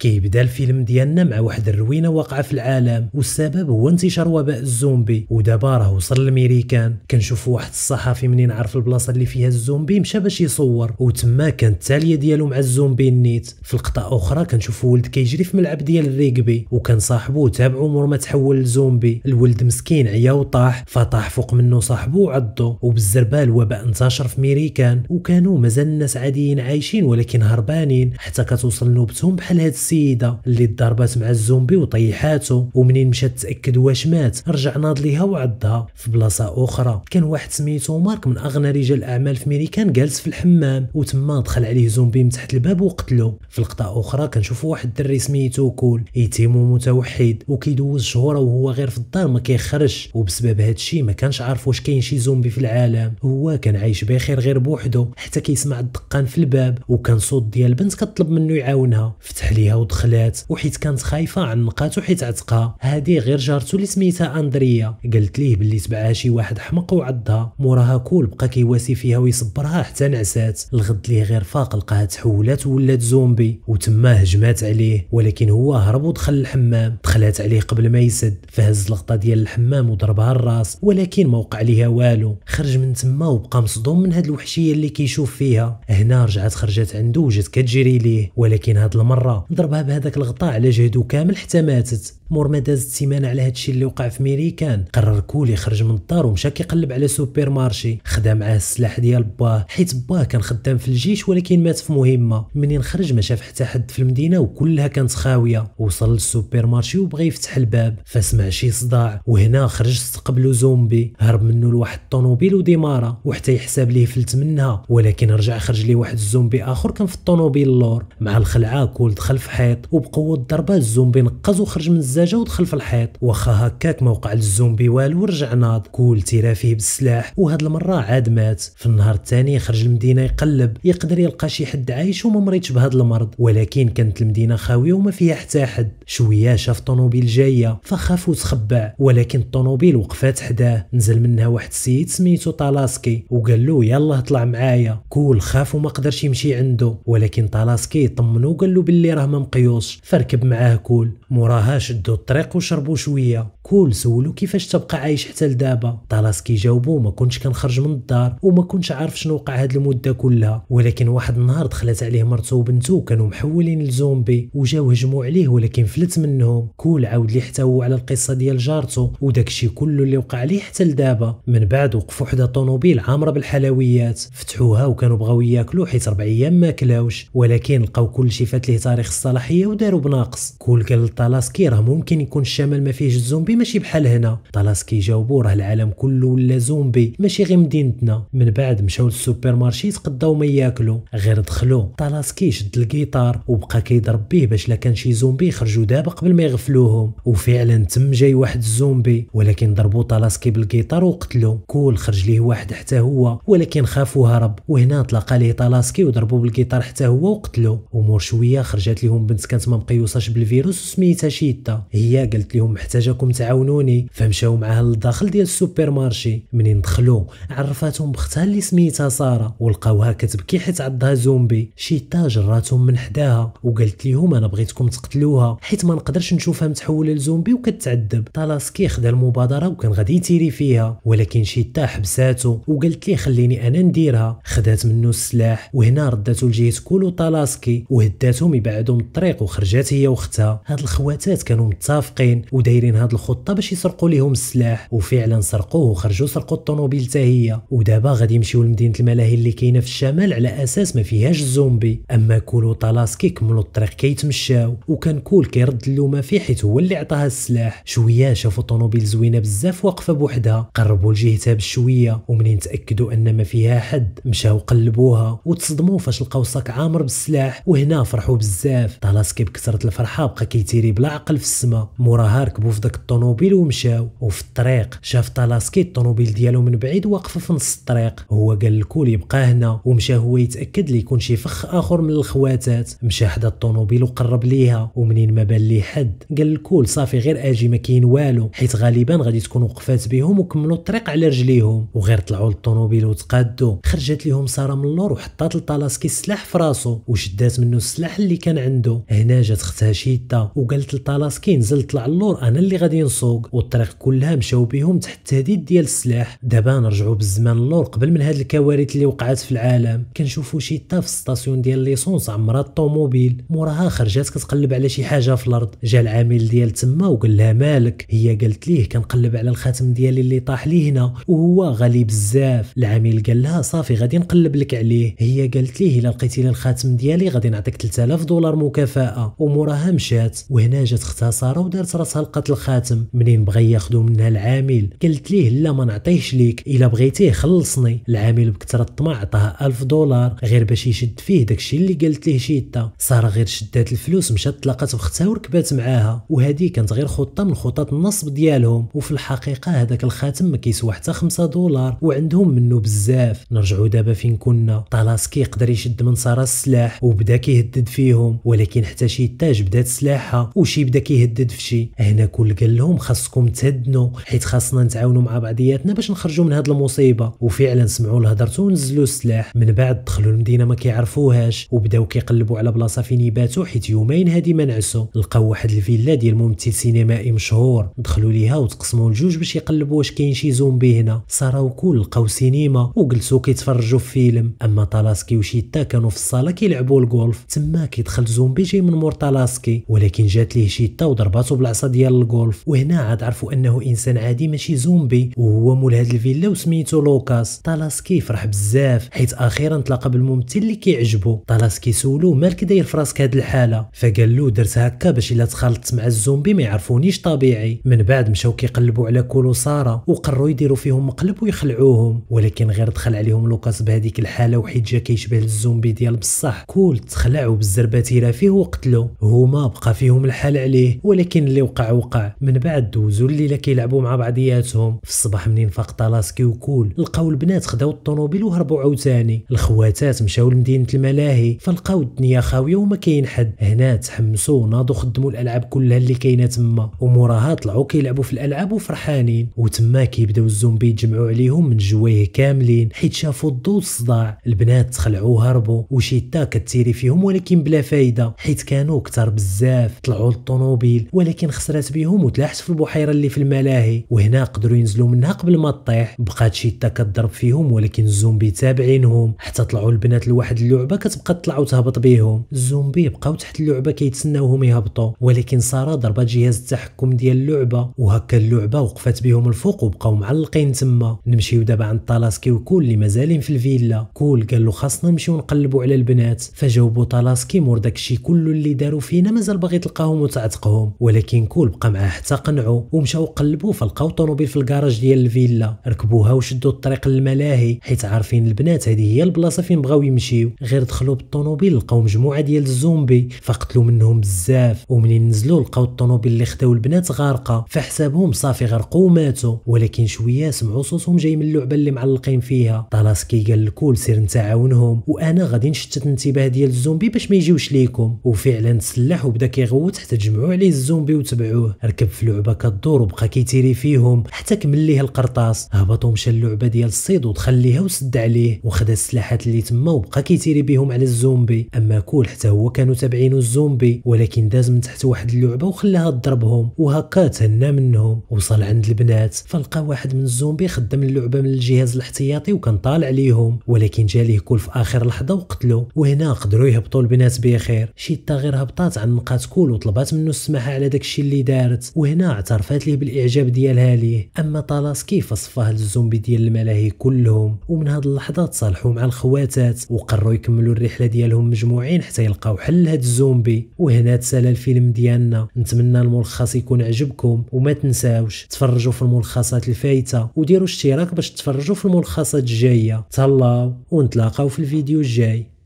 كيبدا الفيلم ديالنا مع واحد الروينه واقعه في العالم والسبب هو انتشار وباء الزومبي ودابا راه وصل لميريكان كنشوف واحد الصحفي منين عرف البلاصه اللي فيها الزومبي مشى باش يصور وتما كانت التاليه ديالو مع الزومبي النيت في لقطه اخرى كنشوف ولد كيجري في ملعب ديال الريكبي وكان صاحبو تابعو عمر ما تحول لزومبي الولد مسكين عيا وطاح فطاح فوق منه صاحبو وعضو وبالزربه الوباء انتشر في ميريكان وكانوا مازال الناس عاديين عايشين ولكن هربانين حتى كتوصل نوبتهم بحال هاد السيده اللي ضربات مع الزومبي وطيحاته ومنين مشات تاكد واش مات رجع ناض ليها وعضها في بلاصه اخرى كان واحد سميتو مارك من اغنى رجال الاعمال في ميريكان جالس في الحمام وتما دخل عليه زومبي من تحت الباب وقتلو في لقطه اخرى كنشوفوا واحد الدري سميتو كول يتيم متوحد وكيدوز شهور وهو غير في الدار ما كيخرجش وبسبب هادشي ما كانش عارف واش كاين شي زومبي في العالم هو كان عايش بخير غير بوحدو حتى كيسمع الدقان في الباب وكان صوت ديال بنت كطلب منه يعاونها فتح ليها ودخلات وحيت كانت خايفه عنقاتو حيت عتقها هادي غير جارته اللي سميتها اندريا قالت ليه باللي تبعها شي واحد حمق وعضها موراها كول بقى كيواسي فيها ويصبرها حتى نعسات الغد ليه غير فاق لقاها تحولات ولات زومبي وتما هجمات عليه ولكن هو هرب ودخل الحمام دخلات عليه قبل ما يسد فهز لقطه ديال الحمام وضربها الراس ولكن ما وقع ليها والو خرج من تما وبقى مصدوم من هاد الوحشيه اللي كيشوف فيها هنا رجعت خرجت عنده وجات كتجري ليه ولكن هاد المره ضرب ضربها بهذاك الغطاء على جهدو كامل حتى ماتت مور ما دازت سيمانه على هادشي اللي وقع في ميريكان قرر كولي خرج من الدار ومشى كيقلب على سوبر مارشي خدا معاه السلاح ديال باه حيت باه كان خدام في الجيش ولكن مات في مهمه منين خرج ما شاف حتى حد في المدينه وكلها كانت خاويه وصل للسوبر مارشي وبغى يفتح الباب فسمع شي صداع وهنا خرج استقبلو زومبي هرب منه لواحد الطوموبيل وديماره وحتى يحسب ليه فلت منها ولكن رجع خرج ليه واحد الزومبي اخر كان في الطوموبيل اللور مع الخلعه كول دخل في الحيط وبقوه الضربه الزومبي نقز وخرج من الزاجه ودخل في الحيط واخا هكاك ما وقع للزومبي والو ورجع ناض كول تيرا فيه بالسلاح وهاد المره عاد مات في النهار الثاني خرج المدينه يقلب يقدر يلقى شي حد عايش وما مريتش بهذا المرض ولكن كانت المدينه خاويه وما فيها حتى حد شويه شاف طوموبيل جايه فخاف وتخبع ولكن الطوموبيل وقفات حداه نزل منها واحد السيد سميتو طالاسكي وقال له يلا اطلع معايا كول خاف وما قدرش يمشي عنده ولكن طالاسكي طمنو وقال له باللي راه ما مقيوس فركب معاه كول موراها شدو الطريق وشربو شويه كول سولو كيفاش تبقى عايش حتى لدابا طلاس كيجاوبو ما كنتش كنخرج من الدار وما كنتش عارف شنو وقع هاد المده كلها ولكن واحد النهار دخلت عليه مرتو وبنتو كانوا محولين لزومبي وجاو هجموا عليه ولكن فلت منهم كول عاود لي حتى هو على القصه ديال جارتو وداكشي كله اللي وقع ليه حتى لدابا من بعد وقفوا حدا طوموبيل عامره بالحلويات فتحوها وكانوا بغاو ياكلوا حيت ربع ايام ما كلاوش ولكن لقاو كلشي فات ليه تاريخ الصلاحيه وداروا بناقص كول قال لطلاسكي راه ممكن يكون الشمال ما فيهش الزومبي ماشي بحال هنا طلاس كيجاوبو راه العالم كله ولا زومبي ماشي غير مدينتنا من بعد مشاو للسوبر مارشي تقداو ما ياكلو غير دخلو طلاس كيشد الجيتار وبقى كيضرب بيه باش لا كان شي زومبي يخرجوا دابا قبل ما يغفلوهم وفعلا تم جاي واحد الزومبي ولكن ضربوا طلاسكي بالجيتار وقتلو كول خرج ليه واحد حتى هو ولكن خاف وهرب وهنا تلاقى ليه طلاسكي وضربوا بالجيتار حتى هو وقتلو ومور شويه خرجت لهم بنت كانت ما مقيوصاش بالفيروس وسميتها شيتا هي قالت لهم محتاجاكم تعاونوني فمشاو معاها للداخل ديال السوبر مارشي منين دخلوا عرفاتهم بختها اللي سميتها ساره ولقاوها كتبكي حيت عضها زومبي شيتا جراتهم من حداها وقالت ليهم انا بغيتكم تقتلوها حيت ما نقدرش نشوفها متحوله لزومبي وكتعذب طالاسكي خدا المبادره وكان غادي يتيري فيها ولكن شيتا حبساتو وقالت ليه خليني انا نديرها خدات منه السلاح وهنا رداتو لجهه كولو طالاسكي وهداتهم يبعدوا من الطريق وخرجات هي واختها هاد الخواتات كانوا متفقين ودايرين هاد الخ الخطه باش يسرقوا ليهم السلاح وفعلا سرقوه وخرجوا سرقوا الطوموبيل حتى هي ودابا غادي يمشيو لمدينه الملاهي اللي كاينه في الشمال على اساس ما فيهاش الزومبي اما كول وطلاس كيكملوا الطريق كيتمشاو وكان كول كيرد اللومه فيه حيت هو اللي عطاها السلاح شويه شافوا الطوموبيل زوينه بزاف واقفه بوحدها قربوا لجهتها بشويه ومنين تاكدوا ان ما فيها حد مشاو قلبوها وتصدموا فاش لقاو صاك عامر بالسلاح وهنا فرحوا بزاف طلاس كي بكثره الفرحه بقى كيتيري بلا عقل في السما موراها ركبوا في داك الطوموبيل ومشاو وفي الطريق شاف طلاسكي الطوموبيل ديالو من بعيد واقفه في نص الطريق هو قال الكول يبقى هنا ومشى هو يتاكد لي يكون شي فخ اخر من الخواتات مشى حدا الطوموبيل وقرب ليها ومنين ما بان لي حد قال الكول صافي غير اجي ما كاين والو حيت غالبا غادي تكون وقفات بهم وكملوا الطريق على رجليهم وغير طلعوا للطوموبيل وتقادوا خرجت لهم ساره من اللور وحطات لطلاسكي السلاح في راسو وشدات منه السلاح اللي كان عنده هنا جات اختها شيتا وقالت لطلاسكي نزل طلع اللور انا اللي غادي السوق والطريق كلها مشاو بهم تحت التهديد ديال السلاح دابا نرجعوا بالزمان اللور قبل من هاد الكوارث اللي وقعت في العالم كنشوفوا شيتا في ستاسيون ديال ليسونس عمرها الطوموبيل موراها خرجات كتقلب على شي حاجه في الارض جا العامل ديال تما وقال لها مالك هي قالت ليه كنقلب على الخاتم ديالي اللي طاح لي هنا وهو غالي بزاف العامل قال لها صافي غادي نقلب لك عليه هي قالت ليه الا لقيتي لي الخاتم ديالي غادي نعطيك 3000 دولار مكافاه وموراها مشات وهنا جات اختها ساره ودارت راسها لقات الخاتم الخدم منين بغا ياخذوا منها العامل قالت ليه لا ما نعطيهش ليك الا بغيتيه خلصني العامل بكثرة الطمع عطاها 1000 دولار غير باش يشد فيه داكشي اللي قالت ليه شيتا ساره غير شدات الفلوس مشات تلاقات بختها وركبات معاها وهذه كانت غير خطه من خطط النصب ديالهم وفي الحقيقه هذاك الخاتم ما كيسوى حتى 5 دولار وعندهم منه بزاف نرجعوا دابا فين كنا طلاسكي يقدر يشد من ساره السلاح وبدا كيهدد فيهم ولكن حتى شيتا جبدات سلاحها وشي بدا كيهدد في شي هنا كل قال لهم لهم خاصكم تهدنوا حيت خاصنا نتعاونوا مع بعضياتنا باش نخرجوا من هاد المصيبه وفعلا سمعوا الهضره ونزلوا السلاح من بعد دخلوا المدينه ما كيعرفوهاش وبداو كيقلبوا على بلاصه فين يباتوا حيت يومين هادي ما نعسوا لقاو واحد الفيلا ديال ممثل سينمائي مشهور دخلوا ليها وتقسموا لجوج باش يقلبوا واش كاين شي زومبي هنا صاروا كل لقاو سينما وجلسوا كيتفرجوا في فيلم اما طالاسكي وشيتا كانوا في الصاله كيلعبوا الجولف تما كيدخل زومبي جاي من مور طالاسكي ولكن جات ليه شيتا وضرباتو بالعصا ديال الجولف وهنا عاد عرفوا انه انسان عادي ماشي زومبي وهو مول هاد الفيلا وسميتو لوكاس طالاسكي فرح بزاف حيت اخيرا تلاقى بالممثل اللي كيعجبو طالاسكي سولو مالك داير فراسك هاد الحاله فقال له درت هكا باش الا تخلطت مع الزومبي ما يعرفونيش طبيعي من بعد مشاو كيقلبوا على كولو ساره وقروا يديروا فيهم مقلب ويخلعوهم ولكن غير دخل عليهم لوكاس بهذيك الحاله وحيت جا كيشبه الزومبي ديال بصح كول تخلع وبالزربه تيرا فيه وقتلو هما بقى فيهم الحال عليه ولكن اللي وقع وقع من بعد بعد دوزو الليله كيلعبوا مع بعضياتهم في الصباح منين فاق طلاسكي وكول لقاو البنات خداو الطوموبيل وهربوا عاوتاني الخواتات مشاو لمدينه الملاهي فلقاو الدنيا خاويه وما كاين حد هنا تحمسوا وناضوا خدموا الالعاب كلها اللي كاينه تما وموراها طلعوا كيلعبوا في الالعاب وفرحانين وتما كيبداو الزومبي يجمعوا عليهم من جوايه كاملين حيت شافوا الضوء والصداع البنات تخلعوا وهربوا وشيتا كتيري فيهم ولكن بلا فايده حيت كانوا كتر بزاف طلعوا للطوموبيل ولكن خسرات بهم وتلاح تحت في البحيره اللي في الملاهي وهنا قدروا ينزلوا منها قبل ما تطيح بقات شتا كضرب فيهم ولكن الزومبي تابعينهم حتى طلعوا البنات لواحد اللعبه كتبقى تطلع وتهبط بيهم الزومبي بقاو تحت اللعبه كيتسناوهم يهبطوا ولكن ساره ضربت جهاز التحكم ديال اللعبه وهكا اللعبه وقفت بهم الفوق وبقاو معلقين تما نمشيو دابا عند طالاسكي وكول اللي مازالين في الفيلا كول قال له خاصنا نمشيو نقلبوا على البنات فجاوبو طالاسكي مور داكشي كله اللي داروا فينا مازال باغي تلقاهم وتعتقهم ولكن كول بقى معاه حتى تقنعوا ومشاو قلبوا فلقاو طوموبيل في الكراج ديال الفيلا ركبوها وشدوا الطريق للملاهي حيت عارفين البنات هذه هي البلاصه فين بغاو يمشيو غير دخلوا بالطوموبيل لقاو مجموعه ديال الزومبي فقتلوا منهم بزاف ومنين نزلوا لقاو الطوموبيل اللي خداو البنات غارقه فحسابهم صافي غرقوا وماتوا ولكن شويه سمعوا صوتهم جاي من اللعبه اللي معلقين فيها طلاسكي قال الكل سير نتعاونهم عاونهم وانا غادي نشتت الانتباه ديال الزومبي باش ما يجيوش ليكم وفعلا تسلح وبدا كيغوت حتى تجمعوا عليه الزومبي وتبعوه ركب في اللعبه كدور وبقى كيتيري فيهم حتى كمل ليه القرطاس هبط ومشى اللعبه ديال الصيد ودخل ليها وسد عليه وخد السلاحات اللي تما وبقى كيتيري بهم على الزومبي اما كول حتى هو كانوا تابعينو الزومبي ولكن داز من تحت واحد اللعبه وخلاها تضربهم وهكا تهنى منهم وصل عند البنات فلقى واحد من الزومبي خدم اللعبه من الجهاز الاحتياطي وكان طالع ليهم ولكن جاليه كول في اخر لحظه وقتلو وهنا قدروا يهبطوا البنات بخير شيتا غير هبطات عن نقات كول وطلبات منه السماحه على داكشي اللي دارت وهنا هنا اعترفت ليه بالاعجاب ديالها ليه اما كيف صفاه للزومبي ديال الملاهي كلهم ومن هاد اللحظه تصالحوا مع الخواتات وقروا يكملوا الرحله ديالهم مجموعين حتى يلقاو حل هاد الزومبي وهنا تسالى الفيلم ديالنا نتمنى الملخص يكون عجبكم وما تنساوش تفرجوا في الملخصات الفايته وديروا اشتراك باش تفرجوا في الملخصات الجايه تهلاو ونتلاقاو في الفيديو الجاي